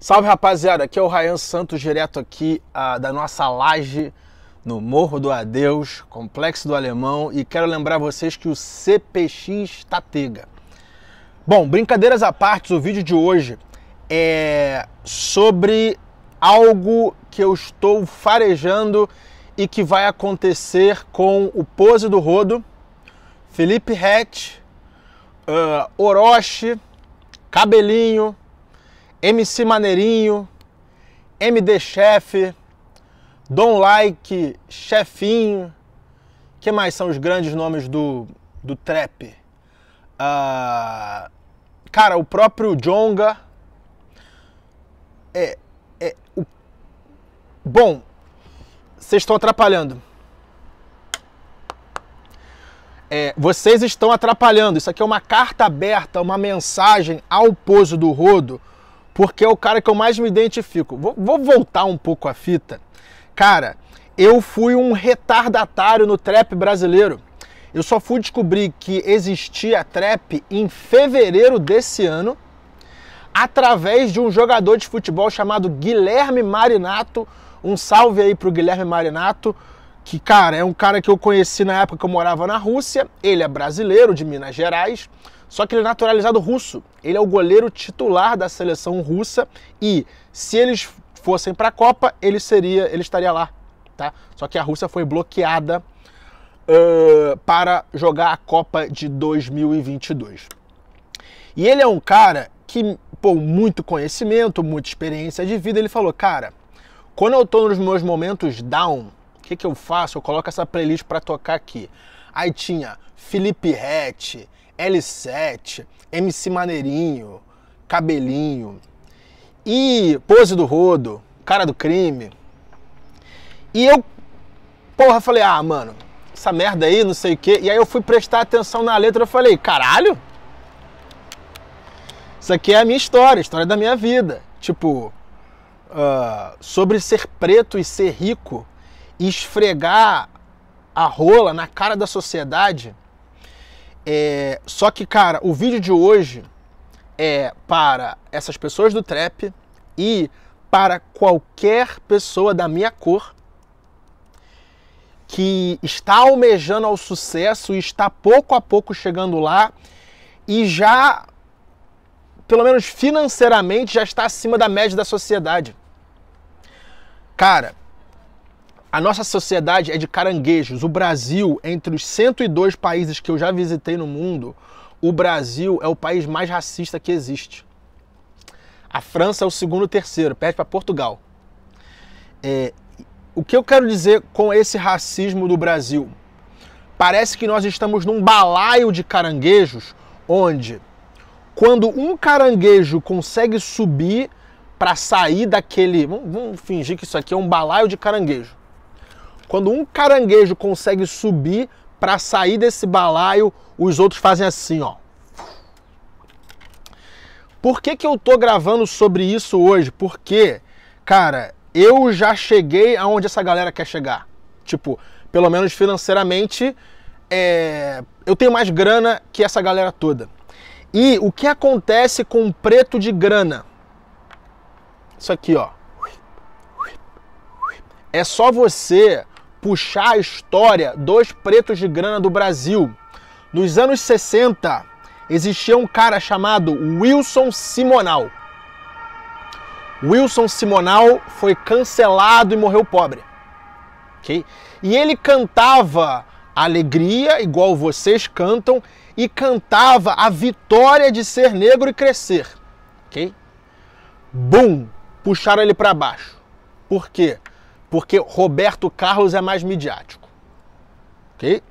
Salve rapaziada, aqui é o Rayan Santos, direto aqui uh, da nossa laje no Morro do Adeus, Complexo do Alemão, e quero lembrar vocês que o CPX Tatega. Tá Bom, brincadeiras à parte, o vídeo de hoje é sobre algo que eu estou farejando e que vai acontecer com o Pose do Rodo, Felipe Hatch, uh, Orochi, Cabelinho, MC Maneirinho, MD Chefe, Dom Like, Chefinho, que mais são os grandes nomes do, do trap? Uh, cara, o próprio Jonga. É, é, o... Bom, vocês estão atrapalhando. É, vocês estão atrapalhando. Isso aqui é uma carta aberta, uma mensagem ao Pozo do Rodo porque é o cara que eu mais me identifico. Vou, vou voltar um pouco a fita. Cara, eu fui um retardatário no trap brasileiro. Eu só fui descobrir que existia trap em fevereiro desse ano, através de um jogador de futebol chamado Guilherme Marinato. Um salve aí pro Guilherme Marinato, que, cara, é um cara que eu conheci na época que eu morava na Rússia. Ele é brasileiro, de Minas Gerais. Só que ele é naturalizado russo. Ele é o goleiro titular da seleção russa e se eles fossem para a Copa, ele seria, ele estaria lá, tá? Só que a Rússia foi bloqueada uh, para jogar a Copa de 2022. E ele é um cara que, pô, muito conhecimento, muita experiência de vida. Ele falou, cara, quando eu tô nos meus momentos down, o que, que eu faço? Eu coloco essa playlist para tocar aqui. Aí tinha Felipe Rett, L7, MC Maneirinho, Cabelinho e Pose do Rodo, Cara do Crime. E eu, porra, falei, ah, mano, essa merda aí, não sei o quê. E aí eu fui prestar atenção na letra, e falei, caralho, isso aqui é a minha história, a história da minha vida. Tipo, uh, sobre ser preto e ser rico e esfregar a rola na cara da sociedade é, só que, cara, o vídeo de hoje é para essas pessoas do trap e para qualquer pessoa da minha cor que está almejando ao sucesso e está pouco a pouco chegando lá e já, pelo menos financeiramente, já está acima da média da sociedade. Cara, a nossa sociedade é de caranguejos. O Brasil, entre os 102 países que eu já visitei no mundo, o Brasil é o país mais racista que existe. A França é o segundo terceiro, perde para Portugal. É, o que eu quero dizer com esse racismo do Brasil? Parece que nós estamos num balaio de caranguejos, onde quando um caranguejo consegue subir para sair daquele. Vamos, vamos fingir que isso aqui é um balaio de caranguejo quando um caranguejo consegue subir para sair desse balaio, os outros fazem assim, ó. Por que, que eu tô gravando sobre isso hoje? Porque, cara, eu já cheguei aonde essa galera quer chegar. Tipo, pelo menos financeiramente, é... eu tenho mais grana que essa galera toda. E o que acontece com o preto de grana? Isso aqui, ó. É só você puxar a história dos pretos de grana do Brasil. Nos anos 60, existia um cara chamado Wilson Simonal. Wilson Simonal foi cancelado e morreu pobre. Okay? E ele cantava alegria, igual vocês cantam, e cantava a vitória de ser negro e crescer. Ok? Bum! Puxaram ele para baixo. Por quê? porque Roberto Carlos é mais midiático. Ok?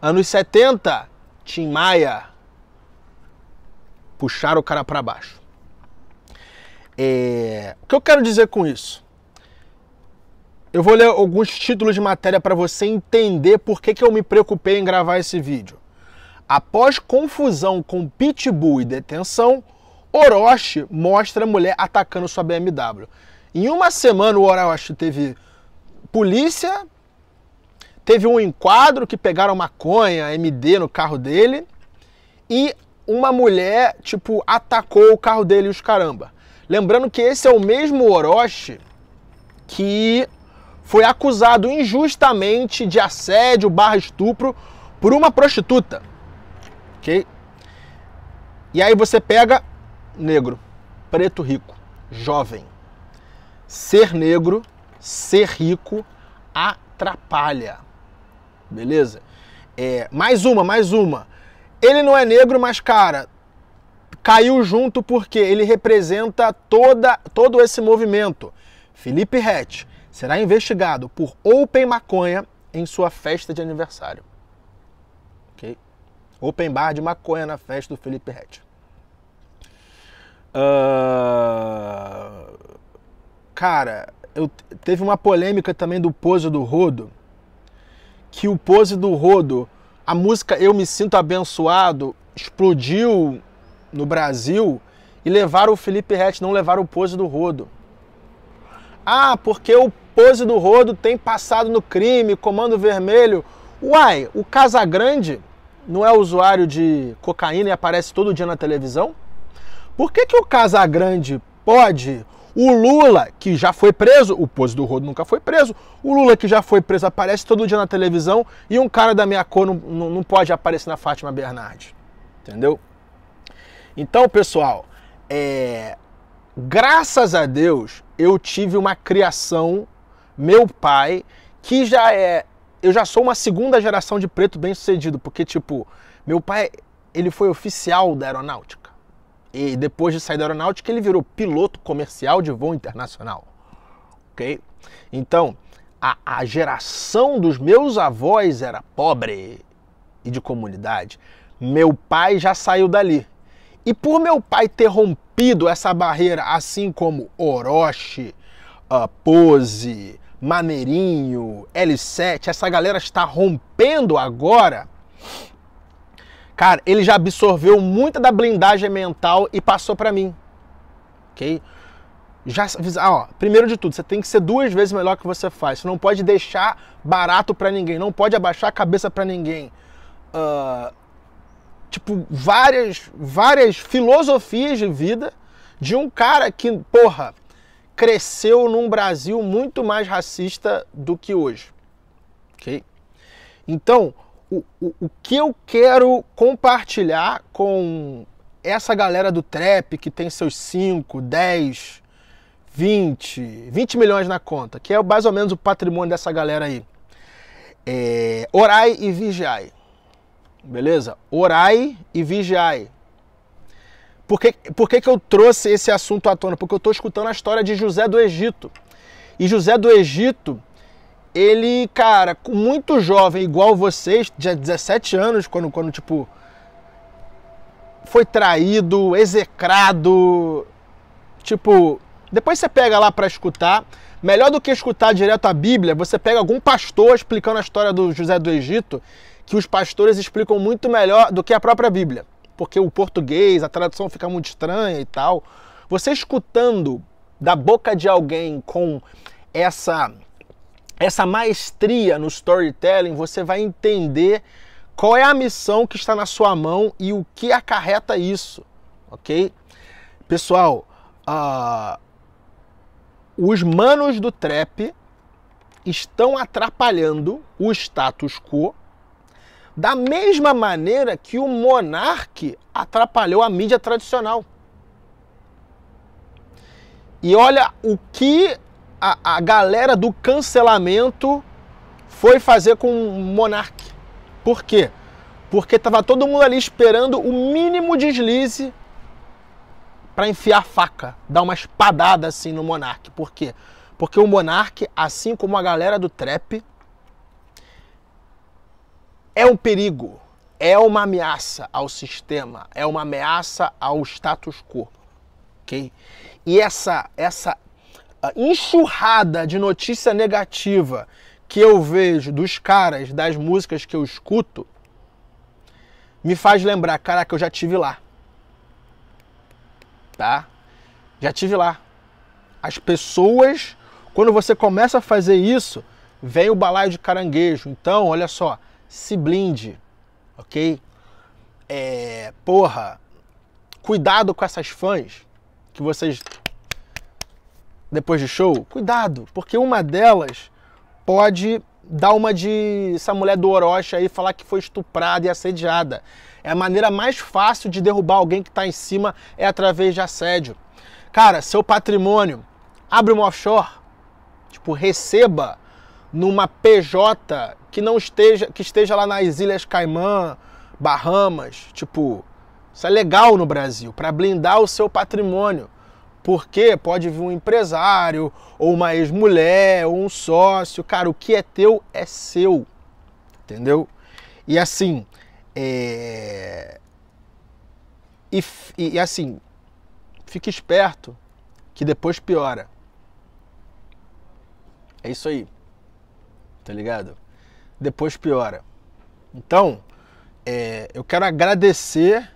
Anos 70, Tim Maia puxaram o cara para baixo. É... O que eu quero dizer com isso? Eu vou ler alguns títulos de matéria para você entender por que, que eu me preocupei em gravar esse vídeo. Após confusão com pitbull e detenção, Orochi mostra a mulher atacando sua BMW. Em uma semana o Oral teve polícia, teve um enquadro que pegaram maconha, MD no carro dele e uma mulher, tipo, atacou o carro dele e os caramba. Lembrando que esse é o mesmo Orochi que foi acusado injustamente de assédio barra estupro por uma prostituta. Ok? E aí você pega negro, preto rico, jovem, ser negro, ser rico atrapalha. Beleza? É, mais uma, mais uma. Ele não é negro, mas cara, caiu junto porque ele representa toda, todo esse movimento. Felipe Rett será investigado por Open Maconha em sua festa de aniversário. Ok? Open bar de maconha na festa do Felipe Rett. Uh cara, eu, teve uma polêmica também do Pose do Rodo, que o Pose do Rodo, a música Eu Me Sinto Abençoado explodiu no Brasil e levaram o Felipe Rett, não levaram o Pose do Rodo. Ah, porque o Pose do Rodo tem passado no crime, comando vermelho. Uai, o Casagrande não é usuário de cocaína e aparece todo dia na televisão? Por que, que o Casagrande pode o Lula, que já foi preso, o Pose do Rodo nunca foi preso, o Lula que já foi preso aparece todo dia na televisão e um cara da minha cor não, não, não pode aparecer na Fátima Bernardi. Entendeu? Então, pessoal, é... graças a Deus eu tive uma criação, meu pai, que já é. Eu já sou uma segunda geração de preto bem sucedido, porque, tipo, meu pai, ele foi oficial da aeronáutica. E depois de sair da aeronáutica, ele virou piloto comercial de voo internacional. Ok? Então, a, a geração dos meus avós era pobre e de comunidade. Meu pai já saiu dali. E por meu pai ter rompido essa barreira, assim como Orochi, uh, Pose, Maneirinho, L7, essa galera está rompendo agora Cara, ele já absorveu muita da blindagem mental e passou para mim. OK? Já ah, ó, primeiro de tudo, você tem que ser duas vezes melhor que você faz. Você não pode deixar barato para ninguém, não pode abaixar a cabeça para ninguém. Uh, tipo, várias várias filosofias de vida de um cara que, porra, cresceu num Brasil muito mais racista do que hoje. OK? Então, o, o, o que eu quero compartilhar com essa galera do trap que tem seus 5, 10, 20, 20 milhões na conta, que é mais ou menos o patrimônio dessa galera aí. É, orai e vigiai. Beleza? Orai e vigiai. Por que, por que, que eu trouxe esse assunto à tona? Porque eu estou escutando a história de José do Egito. E José do Egito, ele, cara, muito jovem, igual vocês, de 17 anos, quando, quando tipo, foi traído, execrado. Tipo, depois você pega lá para escutar. Melhor do que escutar direto a Bíblia, você pega algum pastor explicando a história do José do Egito, que os pastores explicam muito melhor do que a própria Bíblia. Porque o português, a tradução fica muito estranha e tal. Você escutando da boca de alguém com essa essa maestria no storytelling, você vai entender qual é a missão que está na sua mão e o que acarreta isso, ok? Pessoal, uh, os manos do trap estão atrapalhando o status quo da mesma maneira que o monarque atrapalhou a mídia tradicional. E olha o que a, a galera do cancelamento foi fazer com o Monark. Por quê? Porque estava todo mundo ali esperando o mínimo deslize para enfiar faca, dar uma espadada assim no Monark. Por quê? Porque o Monark, assim como a galera do trap, é um perigo, é uma ameaça ao sistema, é uma ameaça ao status quo. OK? E essa essa enxurrada de notícia negativa que eu vejo dos caras, das músicas que eu escuto, me faz lembrar, caraca, eu já tive lá. Tá? Já tive lá. As pessoas, quando você começa a fazer isso, vem o balaio de caranguejo. Então, olha só, se blinde, ok? É, porra, cuidado com essas fãs que vocês depois de show, cuidado, porque uma delas pode dar uma de essa mulher do Orochi aí falar que foi estuprada e assediada. É a maneira mais fácil de derrubar alguém que está em cima é através de assédio. Cara, seu patrimônio, abre um offshore, tipo, receba numa PJ que não esteja que esteja lá nas Ilhas Caimã, Bahamas, tipo, isso é legal no Brasil para blindar o seu patrimônio. Porque pode vir um empresário, ou uma ex-mulher, ou um sócio. Cara, o que é teu é seu. Entendeu? E assim. É... E, e, e assim. Fique esperto que depois piora. É isso aí. Tá ligado? Depois piora. Então, é, eu quero agradecer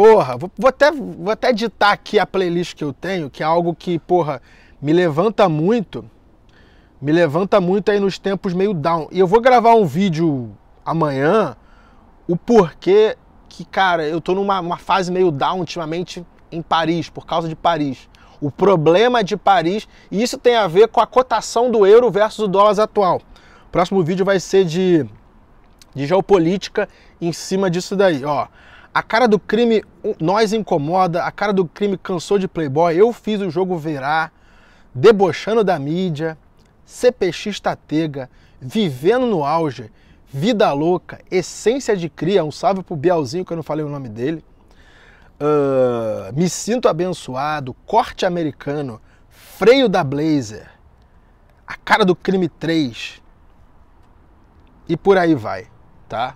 porra, vou, vou, até, vou até editar aqui a playlist que eu tenho, que é algo que, porra, me levanta muito. Me levanta muito aí nos tempos meio down. E eu vou gravar um vídeo amanhã, o porquê que, cara, eu tô numa fase meio down ultimamente em Paris, por causa de Paris. O problema de Paris, e isso tem a ver com a cotação do euro versus o dólar atual. O próximo vídeo vai ser de, de geopolítica em cima disso daí, ó. A cara do crime nós incomoda, a cara do crime cansou de Playboy, eu fiz o jogo virar, debochando da mídia, CPX Tatega, tá vivendo no auge, vida louca, essência de cria, um salve pro Bielzinho que eu não falei o nome dele. Uh, me sinto abençoado, corte americano, freio da Blazer, a cara do crime 3 e por aí vai, tá?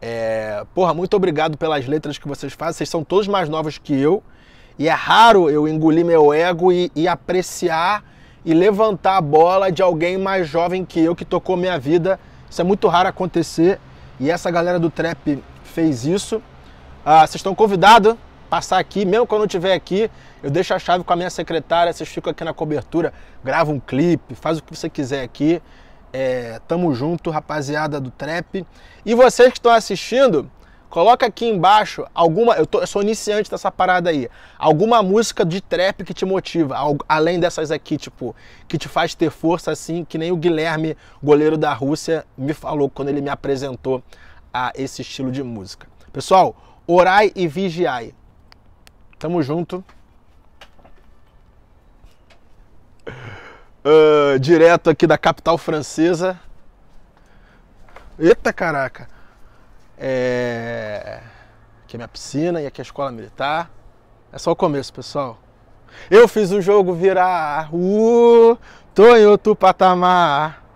É, porra, muito obrigado pelas letras que vocês fazem. Vocês são todos mais novos que eu. E é raro eu engolir meu ego e, e apreciar e levantar a bola de alguém mais jovem que eu que tocou minha vida. Isso é muito raro acontecer. E essa galera do trap fez isso. Ah, vocês estão convidados a passar aqui, mesmo quando eu estiver aqui, eu deixo a chave com a minha secretária, vocês ficam aqui na cobertura, grava um clipe, faz o que você quiser aqui. É, tamo junto, rapaziada do trap. E vocês que estão assistindo, coloca aqui embaixo alguma. Eu, tô, eu sou iniciante dessa parada aí. Alguma música de trap que te motiva, ao, além dessas aqui, tipo, que te faz ter força assim, que nem o Guilherme, goleiro da Rússia, me falou quando ele me apresentou a esse estilo de música. Pessoal, orai e vigiai. Tamo junto. uh, direto aqui da capital francesa. Eita caraca! É... Aqui é minha piscina e aqui é a escola militar. É só o começo, pessoal. Eu fiz o jogo virar. Uh, tô em outro patamar.